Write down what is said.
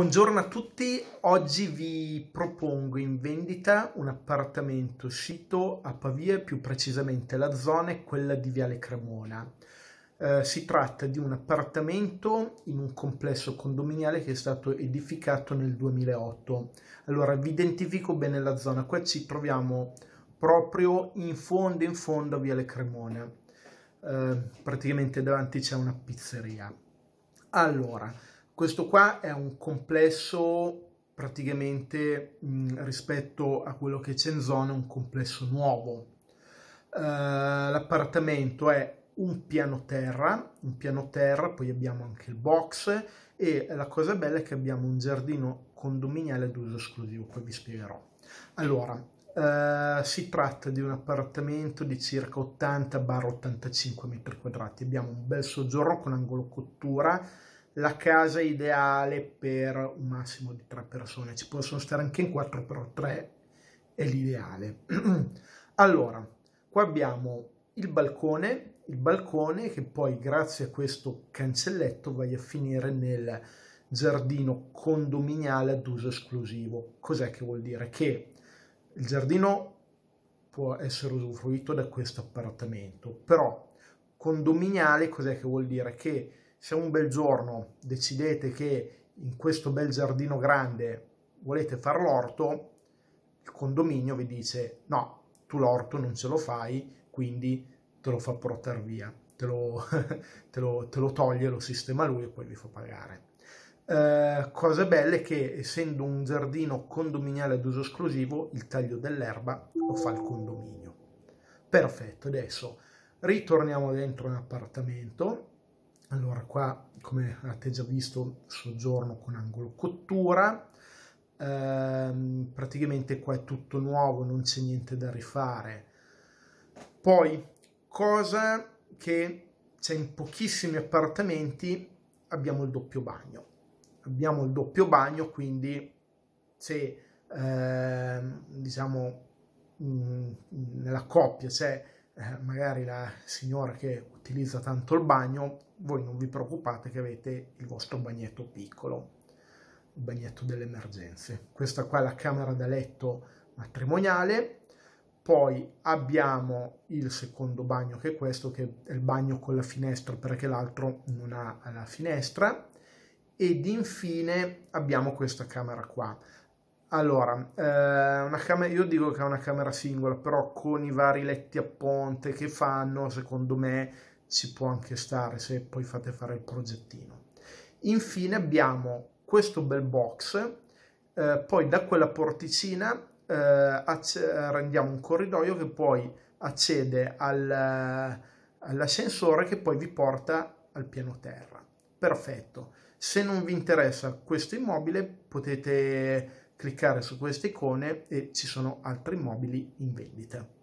Buongiorno a tutti, oggi vi propongo in vendita un appartamento sito a Pavia, più precisamente la zona è quella di Viale Cremona. Eh, si tratta di un appartamento in un complesso condominiale che è stato edificato nel 2008. Allora vi identifico bene la zona, qua ci troviamo proprio in fondo in fondo a Viale Cremona, eh, praticamente davanti c'è una pizzeria. Allora, questo qua è un complesso praticamente mh, mm, rispetto a quello che c'è in zona, un complesso nuovo. Uh, l'appartamento è un piano terra, un piano terra, poi abbiamo anche il box e la cosa bella è che abbiamo un giardino condominiale ad uso esclusivo, poi vi spiegherò. Allora, eh, si tratta di un appartamento di circa 80-85 metri quadrati, abbiamo un bel soggiorno con angolo cottura, la casa ideale per un massimo di tre persone, ci possono stare anche in quattro, però tre è l'ideale. allora, qua abbiamo il balcone, il balcone che poi grazie a questo cancelletto vai a finire nel giardino condominiale ad uso esclusivo. Cos'è che vuol dire? Che il giardino può essere usufruito da questo appartamento, però condominiale cos'è che vuol dire? Che se un bel giorno decidete che in questo bel giardino grande volete far l'orto, il condominio vi dice no, tu l'orto non ce lo fai, quindi te lo fa portare via, te lo, te, lo, te lo, toglie, lo sistema lui e poi vi fa pagare. Eh, cose belle che essendo un giardino condominiale ad uso esclusivo, il taglio dell'erba lo fa il condominio. Perfetto, adesso ritorniamo dentro un appartamento allora, qua come avete già visto, soggiorno con angolo cottura, ehm, praticamente qua è tutto nuovo, non c'è niente da rifare. Poi, cosa che c'è in pochissimi appartamenti, abbiamo il doppio bagno. Abbiamo il doppio bagno, quindi se ehm, diciamo mh, mm, nella coppia c'è eh, magari la signora che utilizza tanto il bagno voi non vi preoccupate che avete il vostro bagnetto piccolo, il bagnetto delle emergenze. Questa qua è la camera da letto matrimoniale, poi abbiamo il secondo bagno che è questo, che è il bagno con la finestra perché l'altro non ha la finestra, ed infine abbiamo questa camera qua. Allora, eh, camera, io dico che è una camera singola, però con i vari letti a ponte che fanno, secondo me si può anche stare se poi fate fare il progettino. Infine abbiamo questo bel box, eh, poi da quella porticina eh, rendiamo un corridoio che poi accede al, eh, all'ascensore che poi vi porta al piano terra. Perfetto. Se non vi interessa questo immobile potete cliccare su queste icone e ci sono altri immobili in vendita.